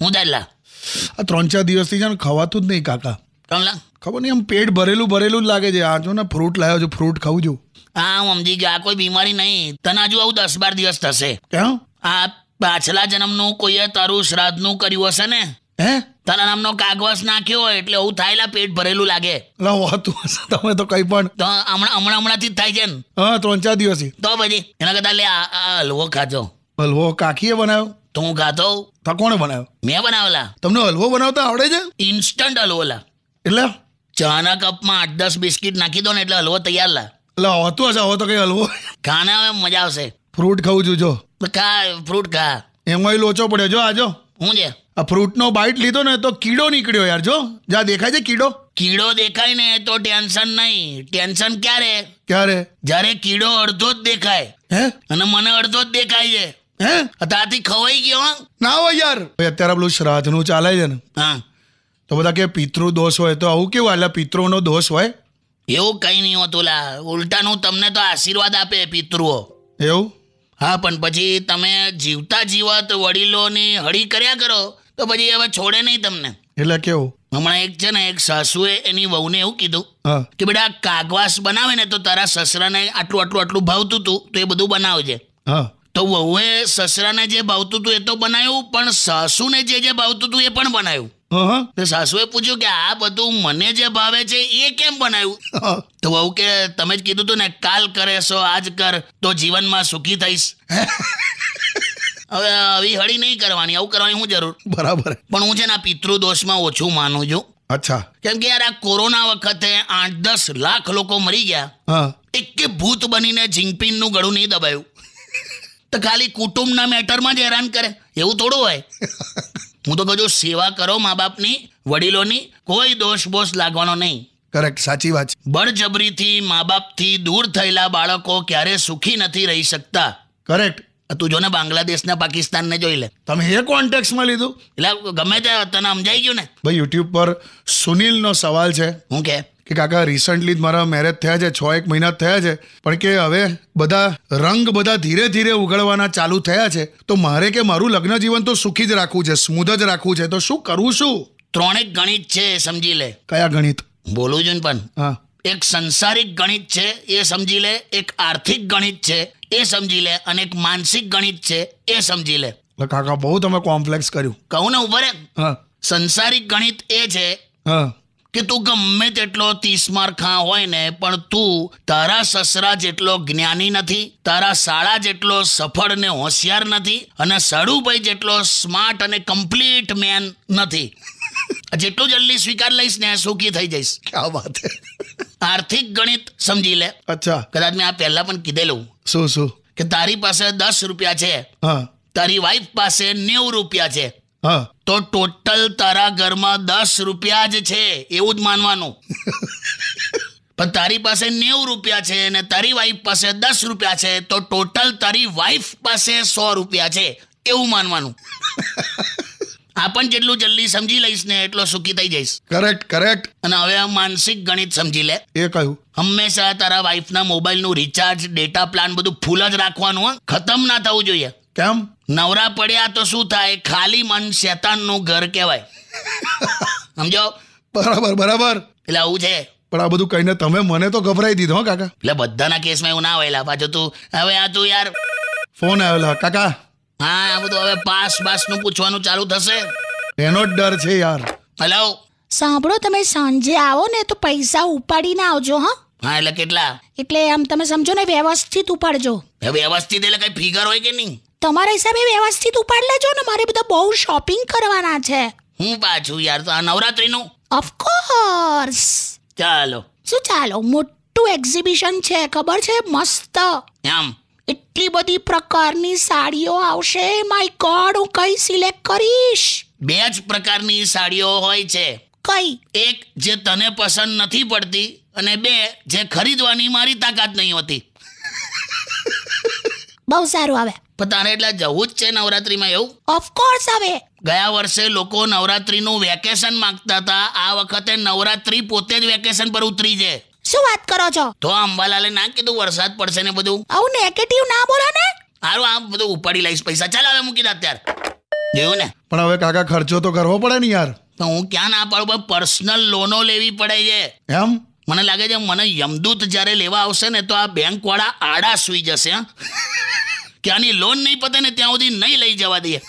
હું લા આ ત્રણ ચાર દિવસથી છે ને ખવાતું જ નહીં કાકા કોણ ખબર નહીં આમ પેટ ભરેલું ભરેલું જ લાગે છે આ જો ને ફ્રૂટ લાવ્યો છું ફ્રૂટ ખાવું છું હા હું સમજી ગયો આ કોઈ બીમારી નહીં તને હજુ આવું દસ બાર દિવસ થશે કેમ આ પાછલા જન્મનું કોઈએ તારું શ્રાદ્ધનું કર્યું હશે ને હે તારા નામનો કાગવાસ નાખ્યો હોય એટલે હું થાયલા પેટ ભરેલું લાગે હોતું હશે તમે તો કઈ પણ હમણાં હમણાં હમણાંથી જ થાય છે ને હા ત્રણ ચાર દિવસથી તો પછી એના કરતા લે આ આ હલવો ખાજો હલવો કાકીએ બનાવ્યો તો હું ખાતો તો કોણે બનાવ્યો મેં બનાવેલા તમને હલવો બનાવતા આવડે છે ઇન્સ્ટન્ટ હલવો લા એટલે ચાના કપમાં આઠ દસ બિસ્કિટ નાખી દો ને એટલે હલવો તૈયાર લા એટલે હોતું હશે હો કઈ હલવો ખાના હવે મજા આવશે ફ્રૂટ ખાવું છું જો ખા ફ્રૂટ ખા એમાંય લોચો પડ્યો જો આજો હું છે આ ફ્રૂટનો બાઇટ લીધો ને તો કીડો નીકળ્યો યાર જો જા દેખાય છે કીડો કીડો દેખાય ને તો ટેન્શન નહીં ટેન્શન ક્યારે ક્યારે જ્યારે કીડો અડધો જ દેખાય હે અને મને અડધો જ દેખાય છે હે તાથી ખવાઈ ગયો ના હોય યાર અત્યારે પેલું શ્રાદ્ધનું ચાલે છે ને હા તો બધા કે પિતૃ દોષ હોય તો આવું કેવું એટલે પિતૃનો દોષ હોય એવું કંઈ નહીં હોતું લા ઉલટાનું તમને તો આશીર્વાદ આપે પિતૃઓ એવું હા પણ પછી તમે જીવતા જીવત વડીલોની હળી કર્યા કરો તો પછી હવે છોડે નહીં તમને એટલે કેવું હમણાં એક છે ને એક સાસુએ એની વહુને એવું કીધું કે બેટા કાગવાસ બનાવે ને તો તારા સસરાને આટલું આટલું આટલું ભાવતું તું તો એ બધું બનાવજે હા તો વહુએ સસરાને જે ભાવતું હતું એ તો બનાવ્યું પણ સાસુને જે જે ભાવતું હતું એ પણ બનાવ્યું તો સાસુએ પૂછ્યું કે આ બધું મને જે ભાવે છે એ કેમ બનાવ્યું તો વહુ કે તમે જ કીધું તું ને કાલ કરે સો આજ કર તો જીવનમાં સુખી થઈશ હવે આવી હળી નહીં કરવાની આવું કરવાની હું જરૂર બરાબર પણ હું છે ને પિતૃ દોષમાં ઓછું માનું છું અચ્છા કેમ કે યાર આ કોરોના વખતે આઠ દસ લાખ લોકો મરી ગયા એક ભૂત બનીને જિંગપિન નું ગળું નહીં દબાયું તો ખાલી કુટુંબના મેટરમાં જ હેરાન કરે એવું થોડું હોય હું તો કહું સેવા કરો મા બાપની વડીલોની કોઈ દોષ બોષ લાગવાનો નહીં કરેક્ટ સાચી વાત બળજબરીથી મા બાપથી દૂર થયેલા બાળકો ક્યારે સુખી નથી રહી શકતા કરેક્ટ તું જો ને બાંગ્લાદેશને પાકિસ્તાનને જોઈ લે તમે એ કોન્ટેક્સમાં લીધું એટલે ગમે તે તને સમજાઈ ગયું ને ભાઈ યુટ્યુબ પર સુનિલનો સવાલ છે હું કે કે કાકા રિસન્ટલી જ મારા મેરેજ થયા છે છ એક મહિના થયા છે પણ કે હવે બધા રંગ બધા ધીરે ધીરે ઉગળવાના ચાલુ થયા છે તો મારે કે મારું લગ્ન જીવન તો સુખી જ રાખવું છે સ્મૂધ જ રાખવું છે તો શું કરવું શું ત્રણેક ગણિત છે સમજી લે કયા ગણિત બોલું છું પણ હા એક સંસારિક ગણિત છે એ સમજી લે એક આર્થિક ગણિત છે એ સમજી લે અને એક માનસિક ગણિત છે એ સમજી લે કાકા બહુ તમે કોમ્પ્લેક્સ કર્યું કહું ને ઉભરે સંસારિક ગણિત એ છે કે તું ગમે તેટલો ત્રીસ માર્ખા હોય ને પણ તું તારા સસરા જેટલો જ્ઞાની નથી તારા શાળા જેટલો સફળ ને હોશિયાર નથી અને સાડુભાઈ જેટલો સ્માર્ટ અને કમ્પ્લીટ મેન નથી જેટલું જલ્દી સ્વીકાર લઈશ ને સુખી થઈ જઈશ ક્યાં વાત આર્થિક ગણિત સમજી લે અચ્છા કદાચ મેં આ પહેલા પણ કીધેલું શું શું કે તારી પાસે દસ રૂપિયા છે તારી વાઈફ પાસે નેવું રૂપિયા છે તો ટોટલ તારા ઘરમાં દસ રૂપિયા જ છે એવું જ માનવાનું પણ તારી પાસે નેવું રૂપિયા છે અને તારી વાઈફ પાસે દસ રૂપિયા છે તો ટોટલ તારી વાઈફ પાસે સો રૂપિયા છે એવું માનવાનું આપણ જેટલું જલ્દી સમજી લઈશ ને એટલો સુખી થઈ જઈશ કરેક્ટ કરેક્ટ અને હવે આ માનસિક ગણિત સમજી લે એ કહ્યું હંમેશા તારા વાઈફના મોબાઈલનું રિચાર્જ ડેટા પ્લાન બધું ફૂલ જ રાખવાનું ખતમ ના થવું જોઈએ કેમ નવરા પડ્યા તો શું થાય ખાલી મન શેતાનનું ઘર કહેવાય સમજો બરાબર બરાબર એટલે આવું છે પણ આ બધું કહીને તમે મને તો ગભરાઈ દીધો હો કાકા એટલે બધાના કેસમાં એવું ના આવેલા પાછો તું હવે આ તું યાર ફોન આવેલા કાકા હા આ બધું હવે પાસ બાસનું પૂછવાનું ચાલુ થશે એનો જ ડર છે યાર હેલો સાંભળો તમે સાંજે આવો ને તો પૈસા ઉપાડીને આવજો હા હા એટલે કેટલા એટલે આમ તમે સમજો ને વ્યવસ્થિત ઉપાડજો વ્યવસ્થિત એટલે કઈ ફિગર હોય કે નહીં તમારા હિસાબે વ્યવસ્થિત ઉપાડ લેજો ને મારે બધા બહુ શોપિંગ કરવાના છે હું પાછું યાર તો આ નવરાત્રીનું ઓફકોર્સ ચાલો શું ચાલો મોટું એક્ઝિબિશન છે ખબર છે મસ્ત એમ એટલી બધી પ્રકારની સાડીઓ આવશે માય ગોડ હું કઈ સિલેક્ટ કરીશ બે જ પ્રકારની સાડીઓ હોય છે કઈ એક જે તને પસંદ નથી પડતી અને બે જે ખરીદવાની મારી તાકાત નહીં હોતી બહુ સારું આવે પણ તારે એટલે જવું જ છે નવરાત્રીમાં એવું ઓફકોર્સ આવે ગયા વર્ષે લોકો નવરાત્રીનું વેકેશન માંગતા હતા આ વખતે નવરાત્રી પોતે જ વેકેશન પર ઉતરી છે શું વાત કરો છો તો અંબાલાલે ના કીધું વરસાદ પડશે ને બધું આવું નેગેટિવ ના બોલો ને હારું આમ બધું ઉપાડી લઈશ પૈસા ચાલ હવે મૂકી દે અત્યારે જોયું ને પણ હવે કાકા ખર્ચો તો કરવો પડે ને યાર તો હું ક્યાં ના પાડું પણ પર્સનલ લોનો લેવી પડે છે એમ મને લાગે છે મને યમદૂત જ્યારે લેવા આવશે ને તો આ બેંક વાળા આડા સુઈ જશે હા ત્યાંની લોન નહીં પતે ને ત્યાં સુધી નહીં લઈ જવા દઈએ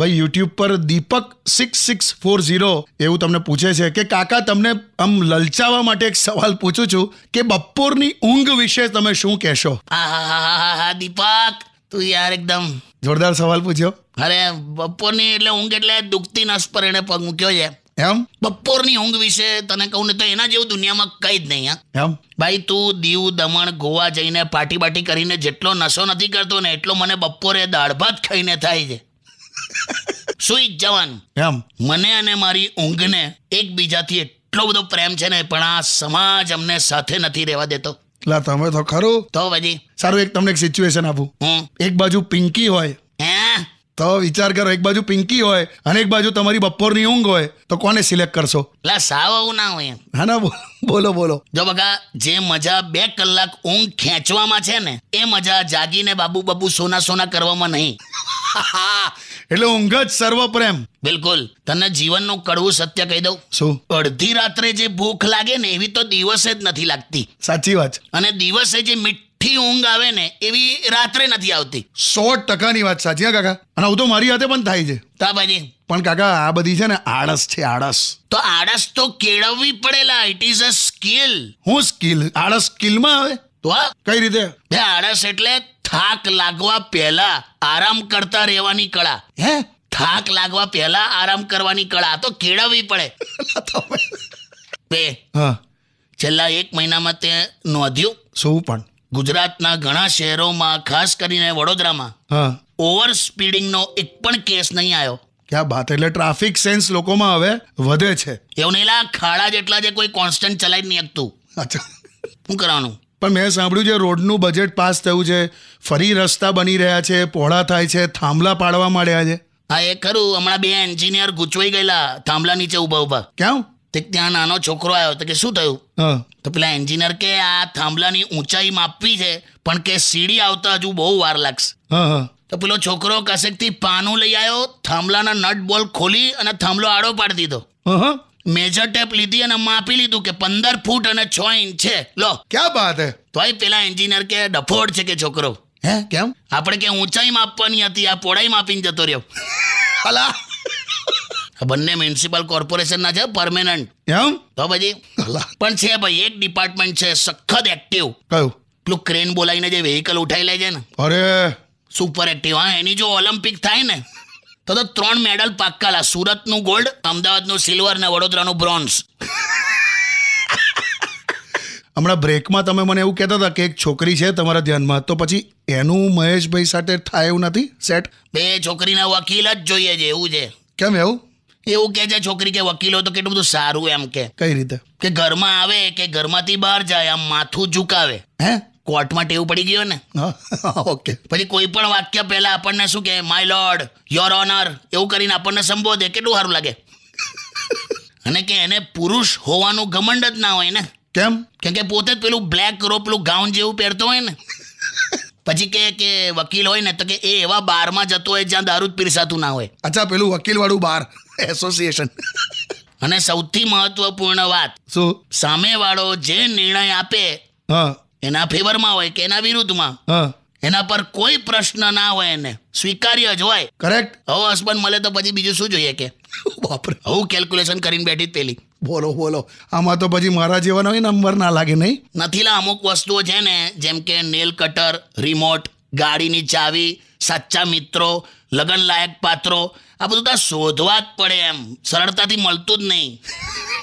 ભાઈ યુટ્યુબ પર Deepak six six four zero એવું તમને પૂછે છે કે કાકા તમને આમ લલચાવા માટે એક સવાલ પૂછું છું કે બપોરની ઊંઘ વિશે તમે શું કહેશો દીપક તું યાર એકદમ જોરદાર સવાલ પૂછ્યો અરે બપોરની એટલે ઊંઘ એટલે દુખતી નસ પર એને પગ મૂક્યો છે એમ બપોરની ઊંઘ વિશે તને કહું ને તો એના જેવું દુનિયામાં કઈ જ નહીં એમ ભાઈ તું દીવ દમણ ગોવા જઈને પાટી બાટી કરીને જેટલો નશો નથી કરતો ને એટલો મને બપોરે દાળ ભાત ખાઈને થાય છે સુઈ જવાનું એમ મને અને મારી ઊંઘને એકબીજાથી એટલો બધો પ્રેમ છે ને પણ આ સમાજ અમને સાથે નથી રહેવા દેતો લા તમે તો ખરું તો ભાજી સારું એક તમને એક સિચ્યુએશન આપું એક બાજુ પિંકી હોય તો વિચાર કરો એક બાજુ પિંકી હોય અને એક બાજુ તમારી બપોરની ઊંઘ હોય તો કોને સિલેક્ટ કરશો એટલે સાવ આવું ના હોય એમ. હા ના બોલો બોલો જો બકા જે મજા બે કલાક ઊંઘ ખેંચવામાં છે ને એ મજા જાગીને બાબુ બાબુ સોના સોના કરવામાં નહીં એટલે ઊંઘ જ સર્વ પ્રેમ બિલકુલ તને જીવનનું કડવું સત્ય કહી દઉં શું અડધી રાત્રે જે ભૂખ લાગે ને એવી તો દિવસે જ નથી લાગતી સાચી વાત અને દિવસે જે મીઠી ઊંઘ આવે ને એવી રાત્રે નથી આવતી સો ટકાની વાત સાચી હા કાકા અને આવું તો મારી હાથે પણ થાય છે તા ભાજી પણ કાકા આ બધી છે ને આળસ છે આળસ તો આળસ તો કેળવવી પડેલા ઇટ ઇઝ અ સ્કિલ હું સ્કિલ આળસ સ્કિલમાં આવે તો કઈ રીતે બે આળસ એટલે થાક લાગવા પહેલા આરામ કરતા રહેવાની કળા હે થાક લાગવા પહેલા આરામ કરવાની કળા તો કેળવવી પડે બે છેલ્લા એક મહિનામાં તે નોંધ્યું શું પણ ગુજરાતના ઘણા શહેરોમાં ખાસ કરીને વડોદરામાં ઓવર સ્પીડિંગનો એક પણ કેસ નહીં આવ્યો ક્યાં વાત એટલે ટ્રાફિક સેન્સ લોકોમાં હવે વધે છે એવું નહીં ખાડા જેટલા જે કોઈ કોન્સ્ટન્ટ ચલાવી નહીં શકતું અચ્છા શું કરવાનું પણ મેં સાંભળ્યું છે રોડનું બજેટ પાસ થયું છે ફરી રસ્તા બની રહ્યા છે પહોળા થાય છે થાંભલા પાડવા માંડ્યા છે હા એ ખરું હમણાં બે એન્જિનિયર ગૂંચવાઈ ગયેલા થાંભલા નીચે ઊભા ઉભા ક્યાં તે ત્યાં નાનો છોકરો આવ્યો તો કે શું થયું તો પેલા એન્જિનિયર કે આ થાંભલાની ઊંચાઈ માપવી છે પણ કે સીડી આવતા હજુ બહુ વાર લાગશે તો પેલો છોકરો કસેકથી પાનું લઈ આવ્યો થાંભલાના નટ બોલ ખોલી અને થાંભલો આડો પાડી દીધો મેજર ટેપ લીધી અને માપી લીધું કે પંદર ફૂટ અને છ ઇંચ છે લો ક્યાં વાત હે તોય પેલા એન્જિનિયર કે ડફોડ છે કે છોકરો હે કેમ આપણે કે ઊંચાઈ માપવાની હતી આ પોળાઈ માપીને જતો રહ્યો હલા બંને મ્યુનિસિપલ કોર્પોરેશનના છે પરમેનન્ટ એમ તો પછી પણ છે ભાઈ એક ડિપાર્ટમેન્ટ છે સખત એક્ટિવ કયું પેલું ક્રેન બોલાવીને જે વેહિકલ ઉઠાઈ લે છે ને અરે સુપર એક્ટિવ હા એની જો ઓલિમ્પિક થાય ને તો તો ત્રણ મેડલ પાક્કાલા સુરતનું ગોલ્ડ અમદાવાદનું સિલ્વર ને વડોદરાનું બ્રોન્ઝ હમણાં બ્રેકમાં તમે મને એવું કહેતા હતા કે એક છોકરી છે તમારા ધ્યાનમાં તો પછી એનું મહેશભાઈ સાથે થાય એવું નથી સેટ બે છોકરીના વકીલ જ જોઈએ છે એવું છે કેમ એવું એવું કે છે છોકરી કે વકીલો તો કેટલું બધું સારું એમ કે કઈ રીતે કે ઘરમાં આવે કે ઘરમાંથી બહાર જાય આમ માથું ઝુકાવે હે કોર્ટમાં ટેવ પડી ગયો ને ઓકે પછી કોઈ પણ વાક્ય પહેલા આપણને શું કે માય લોર્ડ યોર ઓનર એવું કરીને આપણને સંબોધે કેટલું સારું લાગે અને કે એને પુરુષ હોવાનું ઘમંડ જ ના હોય ને કેમ કેમ કે પોતે જ પેલું બ્લેક કરો પેલું ગાઉન જેવું પહેરતો હોય ને પછી કે કે વકીલ હોય ને તો કે એ એવા બારમાં જતો હોય જ્યાં દારૂ પીરસાતું ના હોય અચ્છા પેલું વકીલ વાળું બાર એસોસિએશન અને સૌથી મહત્વપૂર્ણ વાત શું સામેવાળો જે નિર્ણય આપે એના ફેવરમાં હોય કે એના વિરુદ્ધમાં હા એના પર કોઈ પ્રશ્ન ના હોય એને સ્વીકાર્ય જ હોય કરેક્ટ હવે હસબન્ડ મળે તો પછી બીજું શું જોઈએ કે બાપરે હું કેલ્ક્યુલેશન કરીને બેઠી જ પેલી બોલો બોલો આમાં તો પછી મારા જેવાનો નંબર ના લાગે નહીં નથીલા અમુક વસ્તુઓ છે ને જેમ કે નેલ કટર રિમોટ ગાડીની ચાવી સાચા મિત્રો લગ્ન લાયક પાત્રો આ બધું તો શોધવા જ પડે એમ સરળતાથી મળતું જ નહીં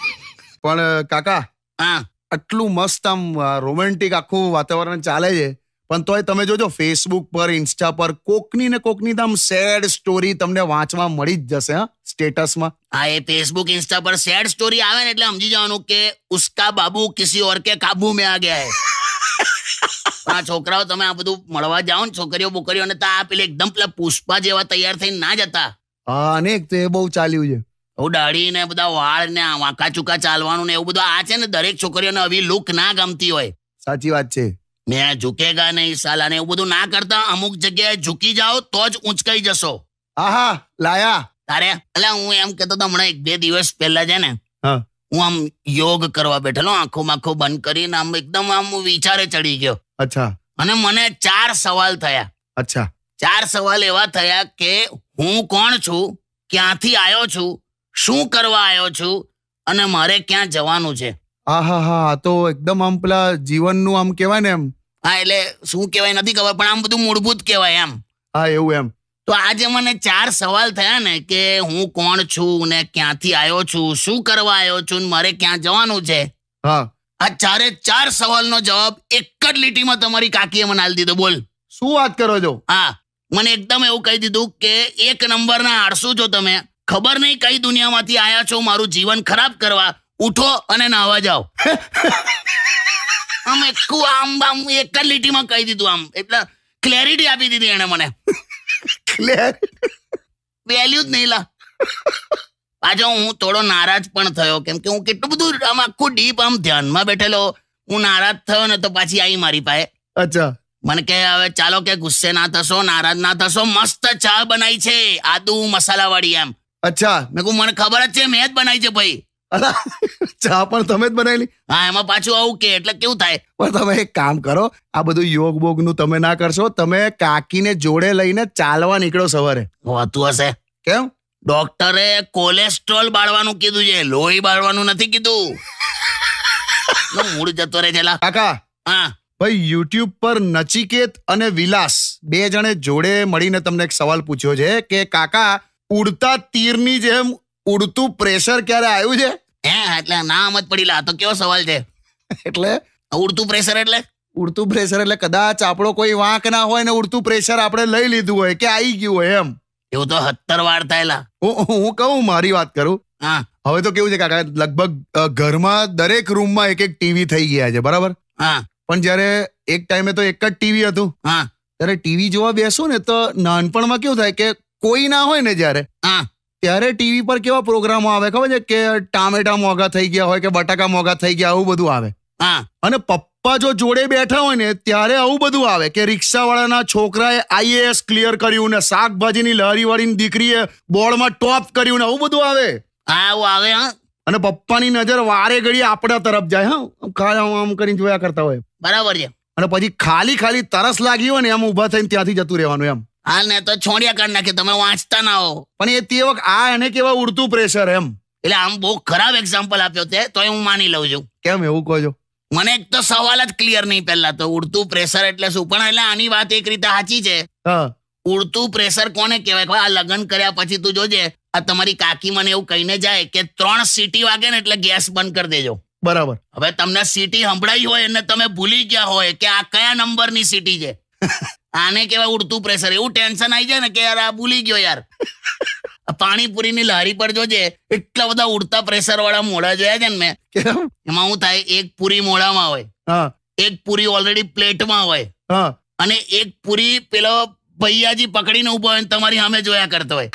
પણ કાકા હા આટલું મસ્ત આમ રોમેન્ટિક આખું વાતાવરણ ચાલે છે પણ તોય તમે જોજો ફેસબુક પર ઇન્સ્ટા પર કોકની ને કોકની તો સેડ સ્ટોરી તમને વાંચવા મળી જ જશે હા સ્ટેટસમાં હા એ ફેસબુક ઇન્સ્ટા પર સેડ સ્ટોરી આવે ને એટલે સમજી જવાનું કે ઉસકા બાબુ કિસી ઓર કે કાબુ મેં આ ગયા હે આ છોકરાઓ તમે આ બધું મળવા જાઓ ને છોકરીઓ બોકરીઓને તો આ પેલી એકદમ પેલા પુષ્પા જેવા તૈયાર થઈને ના જતા હા અને તો એ બહુ ચાલ્યું છે ઉડાડીને બધા વાળ ને વાંકા ચૂકા ચાલવાનું ને એવું બધું આ છે ને દરેક છોકરીઓને આવી લુક ના ગમતી હોય સાચી વાત છે મેં ઝૂકેગા નહીં સાલા ને એવું બધું ના કરતા અમુક જગ્યાએ ઝૂકી જાઓ તો જ ઉંચકાઈ જશો આહા લાયા તારે એટલે હું એમ કેતો તો હમણાં એક બે દિવસ પહેલા છે ને હું આમ યોગ કરવા બેઠેલો આંખો માખો બંધ કરીને આમ એકદમ આમ વિચારે ચડી ગયો અચ્છા અને મને ચાર સવાલ થયા અચ્છા ચાર સવાલ એવા થયા કે હું કોણ છું ક્યાંથી આવ્યો છું શું કરવા આવ્યો છું અને મારે ક્યાં જવાનું છે હા હા હા તો એકદમ આમ પેલા જીવનનું આમ કહેવાય ને એમ હા એટલે શું કહેવાય નથી ખબર પણ આમ બધું મૂળભૂત કહેવાય એમ હા એવું એમ તો આજે મને ચાર સવાલ થયા ને કે હું કોણ છું ને ક્યાંથી આવ્યો છું શું કરવા આવ્યો છું ને મારે ક્યાં જવાનું છે હા આ ચારે ચાર સવાલનો જવાબ એક જ લીટીમાં તમારી કાકીએ મને આલી દીધો બોલ શું વાત કરો છો હા મને એકદમ એવું કહી દીધું કે એક નંબરના આળસુ છો તમે ખબર નહીં કઈ દુનિયામાંથી આયા છો મારું જીવન ખરાબ કરવા ઉઠો અને નાવા જાઓ આમ એકું આમ આમ એક જ લીટીમાં કહી દીધું આમ એટલે ક્લેરિટી આપી દીધી એને મને વેલ્યુ જ નહીં લા પાછો હું થોડો નારાજ પણ થયો કેમ કે હું કેટલું બધું આમ આખું ડીપ આમ ધ્યાનમાં બેઠેલો હું નારાજ થયો ને તો પાછી આવી મારી પાસે અચ્છા મને કે હવે ચાલો કે ગુસ્સે ના થશો નારાજ ના થશો મસ્ત ચા બનાવી છે આદુ મસાલા વાળી એમ અચ્છા મેં કહું મને ખબર જ છે મેં જ બનાવી છે ભાઈ ચા પણ તમે જ બનાવેલી હા એમાં પાછું આવું કે એટલે કેવું થાય પણ તમે એક કામ કરો આ બધું યોગ બોગ નું તમે ના કરશો તમે કાકીને જોડે લઈને ચાલવા નીકળો સવારે વાતું હશે કેમ ડોક્ટરે કોલેસ્ટ્રોલ બાળવાનું કીધું છે લોહી બાળવાનું નથી કીધું મૂળ જતો રહે છેલા કાકા હા ભાઈ યુટ્યુબ પર નચિકેત અને વિલાસ બે જણે જોડે મળીને તમને એક સવાલ પૂછ્યો છે કે કાકા ઉડતા તીરની જેમ ઉડતું પ્રેશર ક્યારે આવ્યું છે હે એટલે નામ જ પડી લા તો કેવો સવાલ છે એટલે ઉડતું પ્રેશર એટલે ઉડતું પ્રેશર એટલે કદાચ આપણો કોઈ વાંક ના હોય ને ઉડતું પ્રેશર આપણે લઈ લીધું હોય કે આવી ગયું હોય એમ એવું તો સત્તર વાર થયેલા હું હું કહું મારી વાત કરું હા હવે તો કેવું છે કાકા લગભગ ઘરમાં દરેક રૂમમાં એક એક ટીવી થઈ ગયા છે બરાબર હા પણ જ્યારે એક ટાઈમે તો એક જ ટીવી હતું હા ત્યારે ટીવી જોવા બેસો ને તો નાનપણમાં કેવું થાય કે કોઈ ના હોય ને જ્યારે હા ત્યારે ટીવી પર કેવા પ્રોગ્રામો આવે ખબર છે કે ટામેટા મોંઘા થઈ ગયા હોય કે બટાકા મોંઘા થઈ ગયા આવું બધું આવે હા અને પપ્પા જો જોડે બેઠા હોય ને ત્યારે આવું બધું આવે કે રિક્ષાવાળાના છોકરાએ આઈએએસ ક્લિયર કર્યું ને શાકભાજીની લહેરીવાળીની દીકરીએ બોર્ડમાં ટોપ કર્યું ને આવું બધું આવે હા આવું આવે હા અને પપ્પાની નજર વારે ઘડી આપણા તરફ જાય હા ખાલી આમ કરીને જોયા કરતા હોય બરાબર છે અને પછી ખાલી ખાલી તરસ લાગી હોય ને એમ ઊભા થઈને ત્યાંથી જતું રહેવાનું એમ હાલ ને તો છોડિયા કાઢ નાખે તમે વાંચતા ના હો પણ એ તે વખત આ એને કેવા ઉડતું પ્રેશર એમ એટલે આમ બહુ ખરાબ એક્ઝામ્પલ આપ્યો તે તો હું માની લઉં છું કેમ એવું કહો મને એક તો સવાલ જ ક્લિયર નહીં પહેલા તો ઉડતું પ્રેશર એટલે શું પણ એટલે આની વાત એક રીતે સાચી છે ઉડતું પ્રેશર કોને કહેવાય આ લગ્ન કર્યા પછી તું જોજે આ તમારી કાકી મને એવું કહીને જાય કે ત્રણ સીટી વાગે ને એટલે ગેસ બંધ કરી દેજો બરાબર હવે તમને સીટી સંભળાઈ હોય અને તમે ભૂલી ગયા હોય કે આ કયા નંબરની સીટી છે આને કેવા ઉડતું પ્રેશર એવું ટેન્શન આવી જાય ને કે યાર આ ભૂલી ગયો યાર પાણીપુરીની લારી પર જોજે એટલા બધા ઉડતા પ્રેશર વાળા મોડા જોયા છે ને મેં એમાં હું થાય એક પૂરી મોડામાં હોય એક પૂરી ઓલરેડી પ્લેટમાં હોય અને એક પૂરી પેલો ભૈયાજી પકડીને ઉભો હોય તમારી સામે જોયા કરતો હોય